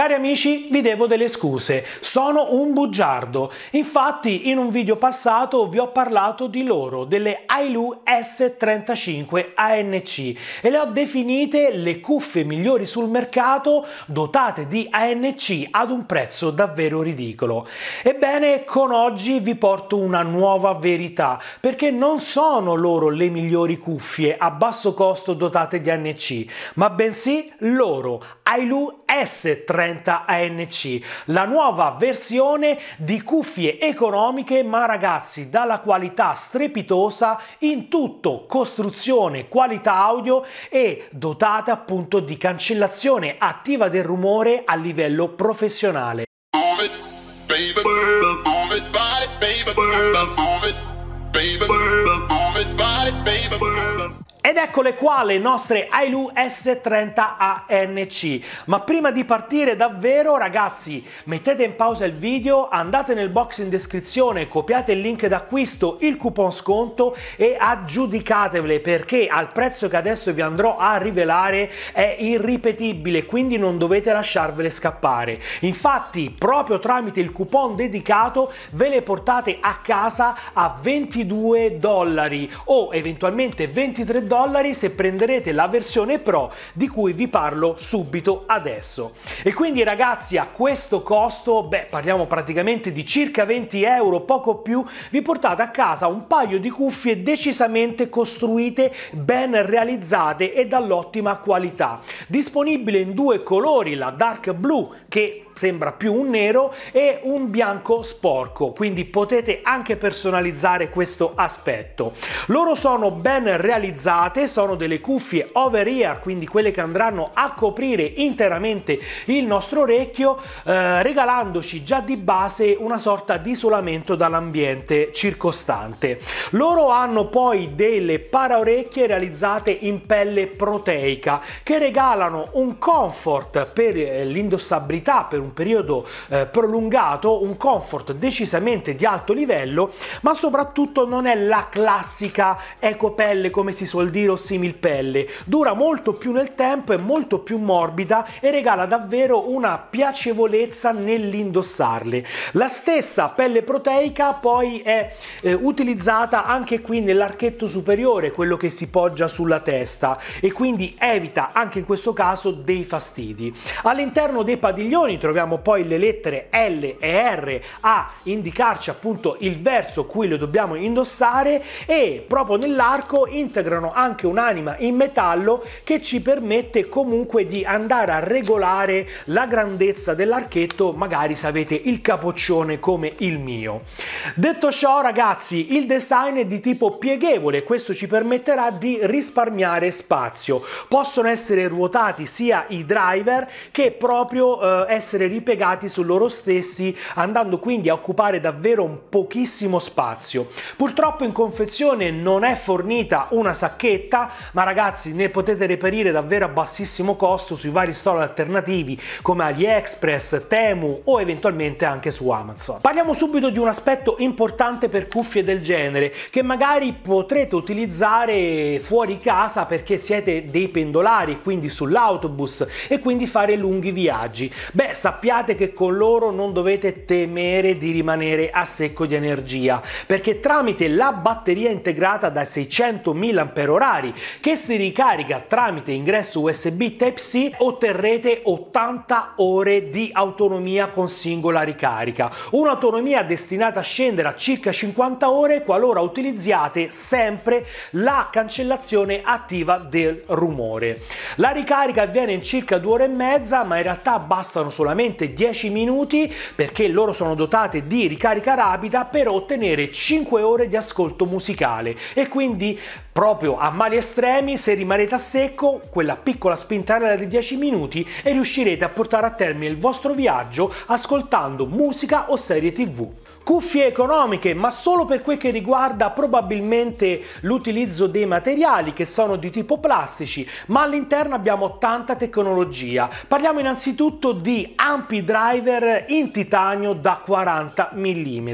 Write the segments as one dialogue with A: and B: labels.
A: Cari amici, vi devo delle scuse. Sono un bugiardo. Infatti, in un video passato vi ho parlato di loro, delle Ailu S35 ANC e le ho definite le cuffie migliori sul mercato dotate di ANC ad un prezzo davvero ridicolo. Ebbene, con oggi vi porto una nuova verità, perché non sono loro le migliori cuffie a basso costo dotate di ANC, ma bensì loro, Ailu S35 ANC, la nuova versione di cuffie economiche ma ragazzi dalla qualità strepitosa in tutto, costruzione, qualità audio e dotata appunto di cancellazione attiva del rumore a livello professionale. Move it, baby, move it, body, baby, Ed eccole qua le nostre Ailu S30ANC. Ma prima di partire davvero ragazzi mettete in pausa il video, andate nel box in descrizione, copiate il link d'acquisto, il coupon sconto e aggiudicatevele perché al prezzo che adesso vi andrò a rivelare è irripetibile quindi non dovete lasciarvele scappare. Infatti proprio tramite il coupon dedicato ve le portate a casa a 22 dollari o eventualmente 23 dollari se prenderete la versione Pro di cui vi parlo subito adesso. E quindi ragazzi a questo costo, beh parliamo praticamente di circa 20 euro, poco più, vi portate a casa un paio di cuffie decisamente costruite, ben realizzate e dall'ottima qualità. Disponibile in due colori, la dark blue che sembra più un nero e un bianco sporco, quindi potete anche personalizzare questo aspetto. Loro sono ben realizzate, sono delle cuffie over ear, quindi quelle che andranno a coprire interamente il nostro orecchio, eh, regalandoci già di base una sorta di isolamento dall'ambiente circostante. Loro hanno poi delle paraorecchie realizzate in pelle proteica che regalano un comfort per eh, l'indossabilità, per un un periodo eh, prolungato un comfort decisamente di alto livello, ma soprattutto non è la classica ecopelle come si suol dire o similpelle. Dura molto più nel tempo, è molto più morbida e regala davvero una piacevolezza nell'indossarle. La stessa pelle proteica poi è eh, utilizzata anche qui nell'archetto superiore, quello che si poggia sulla testa e quindi evita anche in questo caso dei fastidi. All'interno dei padiglioni troviamo troviamo poi le lettere L e R a indicarci appunto il verso cui lo dobbiamo indossare e proprio nell'arco integrano anche un'anima in metallo che ci permette comunque di andare a regolare la grandezza dell'archetto magari se avete il capoccione come il mio. Detto ciò ragazzi il design è di tipo pieghevole questo ci permetterà di risparmiare spazio possono essere ruotati sia i driver che proprio eh, essere essere ripiegati su loro stessi, andando quindi a occupare davvero un pochissimo spazio. Purtroppo in confezione non è fornita una sacchetta, ma ragazzi ne potete reperire davvero a bassissimo costo sui vari store alternativi come AliExpress, Temu o eventualmente anche su Amazon. Parliamo subito di un aspetto importante per cuffie del genere, che magari potrete utilizzare fuori casa perché siete dei pendolari, quindi sull'autobus e quindi fare lunghi viaggi. Beh, sapete sappiate che con loro non dovete temere di rimanere a secco di energia, perché tramite la batteria integrata da 600.000 mAh che si ricarica tramite ingresso USB Type-C otterrete 80 ore di autonomia con singola ricarica, un'autonomia destinata a scendere a circa 50 ore qualora utilizziate sempre la cancellazione attiva del rumore. La ricarica avviene in circa due ore e mezza, ma in realtà bastano solamente praticamente 10 minuti perché loro sono dotate di ricarica rapida per ottenere 5 ore di ascolto musicale e quindi proprio a mali estremi se rimarrete a secco quella piccola spintarella di 10 minuti e riuscirete a portare a termine il vostro viaggio ascoltando musica o serie tv cuffie economiche, ma solo per quel che riguarda probabilmente l'utilizzo dei materiali che sono di tipo plastici, ma all'interno abbiamo tanta tecnologia. Parliamo innanzitutto di ampi driver in titanio da 40 mm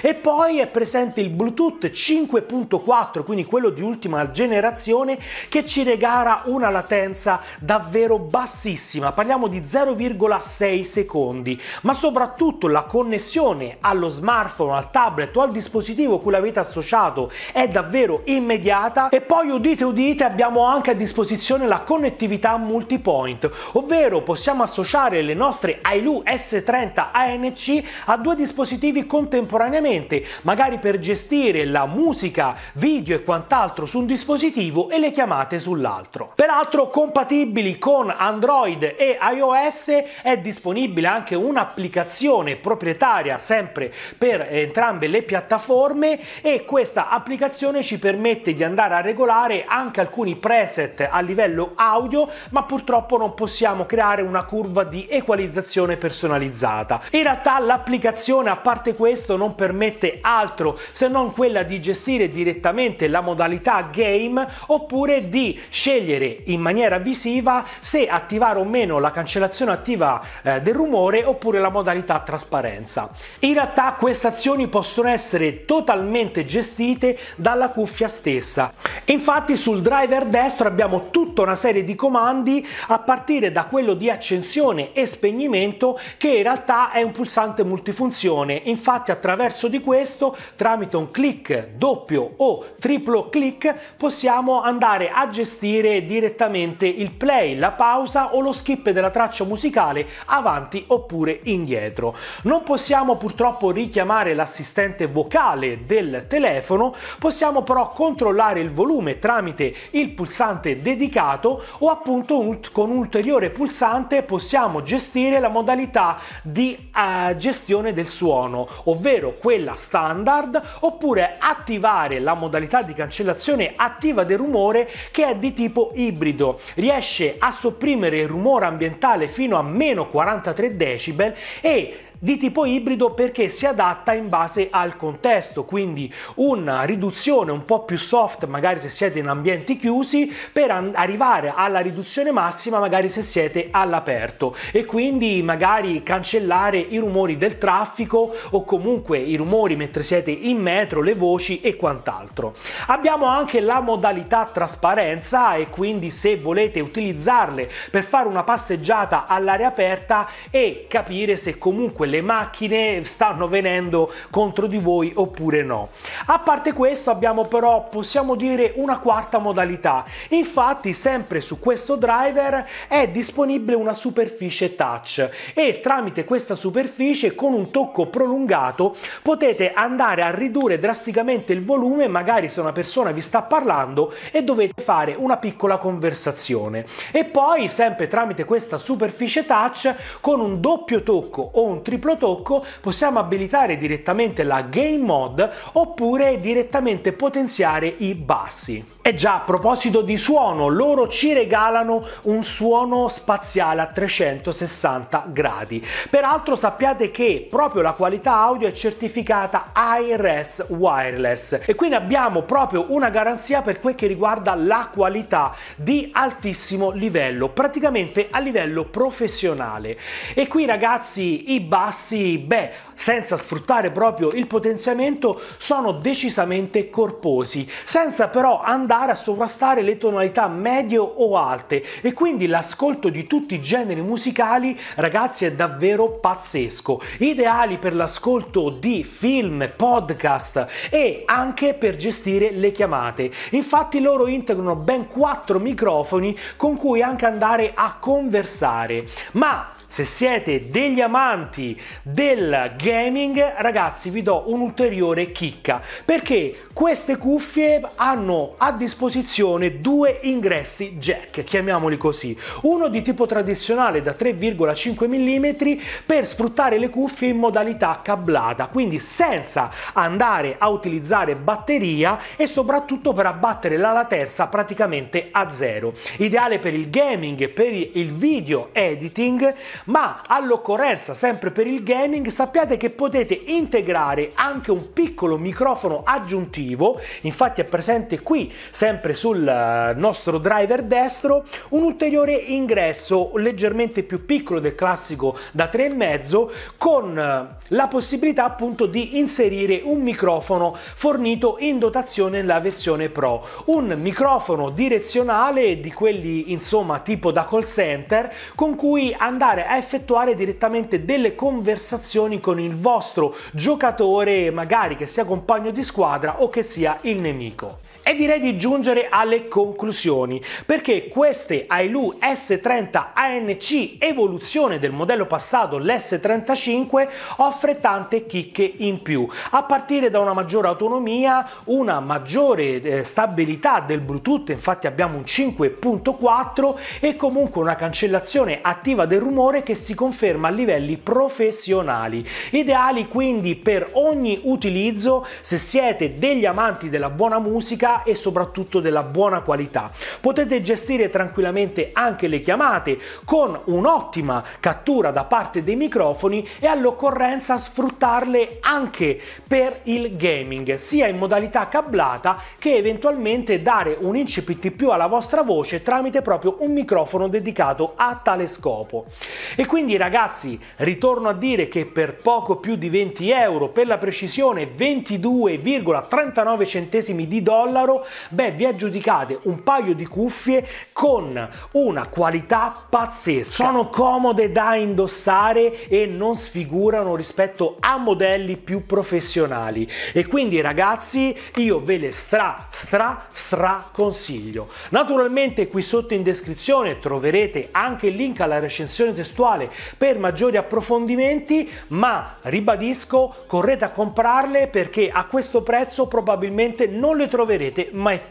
A: e poi è presente il Bluetooth 5.4 quindi quello di ultima generazione che ci regala una latenza davvero bassissima parliamo di 0,6 secondi ma soprattutto la connessione allo smartphone al tablet o al dispositivo cui l'avete associato è davvero immediata e poi udite udite abbiamo anche a disposizione la connettività multipoint ovvero possiamo associare le nostre Ailu S30 ANC a due dispositivi contemporaneamente, magari per gestire la musica, video e quant'altro su un dispositivo e le chiamate sull'altro. Peraltro compatibili con Android e iOS è disponibile anche un'applicazione proprietaria sempre per entrambe le piattaforme e questa applicazione ci permette di andare a regolare anche alcuni preset a livello audio ma purtroppo non possiamo creare una curva di equalizzazione comunicazione personalizzata. In realtà l'applicazione, a parte questo, non permette altro se non quella di gestire direttamente la modalità game oppure di scegliere in maniera visiva se attivare o meno la cancellazione attiva eh, del rumore oppure la modalità trasparenza. In realtà queste azioni possono essere totalmente gestite dalla cuffia stessa. Infatti sul driver destro abbiamo tutta una serie di comandi a partire da quello di accensione e spegnimento strumento che in realtà è un pulsante multifunzione. Infatti attraverso di questo, tramite un clic doppio o triplo clic, possiamo andare a gestire direttamente il play, la pausa o lo skip della traccia musicale avanti oppure indietro. Non possiamo purtroppo richiamare l'assistente vocale del telefono, possiamo però controllare il volume tramite il pulsante dedicato o appunto con un ulteriore pulsante possiamo gestire la modalità di eh, gestione del suono, ovvero quella standard, oppure attivare la modalità di cancellazione attiva del rumore che è di tipo ibrido. Riesce a sopprimere il rumore ambientale fino a meno 43 decibel e di tipo ibrido perché si adatta in base al contesto, quindi una riduzione un po' più soft magari se siete in ambienti chiusi per arrivare alla riduzione massima magari se siete all'aperto e quindi magari cancellare i rumori del traffico o comunque i rumori mentre siete in metro, le voci e quant'altro. Abbiamo anche la modalità trasparenza e quindi se volete utilizzarle per fare una passeggiata all'aria aperta e capire se comunque le macchine stanno venendo contro di voi oppure no. A parte questo abbiamo però, possiamo dire, una quarta modalità. Infatti sempre su questo driver è disponibile una superficie touch e tramite questa superficie con un tocco prolungato potete andare a ridurre drasticamente il volume magari se una persona vi sta parlando e dovete fare una piccola conversazione. E poi sempre tramite questa superficie touch con un doppio tocco o un triplo triplo tocco possiamo abilitare direttamente la Game Mode oppure direttamente potenziare i bassi. E già a proposito di suono, loro ci regalano un suono spaziale a 360 gradi. Peraltro sappiate che proprio la qualità audio è certificata IRS wireless e quindi abbiamo proprio una garanzia per quel che riguarda la qualità di altissimo livello, praticamente a livello professionale. E qui ragazzi i bassi, beh, senza sfruttare proprio il potenziamento, sono decisamente corposi, senza però andare andare a sovrastare le tonalità medio o alte e quindi l'ascolto di tutti i generi musicali ragazzi è davvero pazzesco ideali per l'ascolto di film podcast e anche per gestire le chiamate infatti loro integrano ben quattro microfoni con cui anche andare a conversare ma se siete degli amanti del gaming, ragazzi, vi do un'ulteriore chicca perché queste cuffie hanno addirittura disposizione due ingressi jack, chiamiamoli così, uno di tipo tradizionale da 3,5 mm per sfruttare le cuffie in modalità cablata, quindi senza andare a utilizzare batteria e soprattutto per abbattere la latenza praticamente a zero. Ideale per il gaming e per il video editing, ma all'occorrenza sempre per il gaming sappiate che potete integrare anche un piccolo microfono aggiuntivo, infatti è presente qui sempre sul eh, nostro driver destro, un ulteriore ingresso leggermente più piccolo del classico da 3,5 con eh, la possibilità appunto di inserire un microfono fornito in dotazione nella versione Pro, un microfono direzionale di quelli insomma tipo da call center con cui andare a effettuare direttamente delle conversazioni con il vostro giocatore magari che sia compagno di squadra o che sia il nemico. E direi di giungere alle conclusioni, perché queste Ailu S30 ANC evoluzione del modello passato, l'S35, offre tante chicche in più, a partire da una maggiore autonomia, una maggiore eh, stabilità del Bluetooth, infatti abbiamo un 5.4 e comunque una cancellazione attiva del rumore che si conferma a livelli professionali, ideali quindi per ogni utilizzo se siete degli amanti della buona musica e soprattutto soprattutto della buona qualità. Potete gestire tranquillamente anche le chiamate con un'ottima cattura da parte dei microfoni e all'occorrenza sfruttarle anche per il gaming, sia in modalità cablata che eventualmente dare un incipit più alla vostra voce tramite proprio un microfono dedicato a tale scopo. E quindi ragazzi, ritorno a dire che per poco più di 20 euro, per la precisione 22,39 centesimi di dollaro, beh, beh vi aggiudicate un paio di cuffie con una qualità pazzesca. Sono comode da indossare e non sfigurano rispetto a modelli più professionali e quindi ragazzi io ve le stra stra stra consiglio. Naturalmente qui sotto in descrizione troverete anche il link alla recensione testuale per maggiori approfondimenti ma ribadisco correte a comprarle perché a questo prezzo probabilmente non le troverete mai più.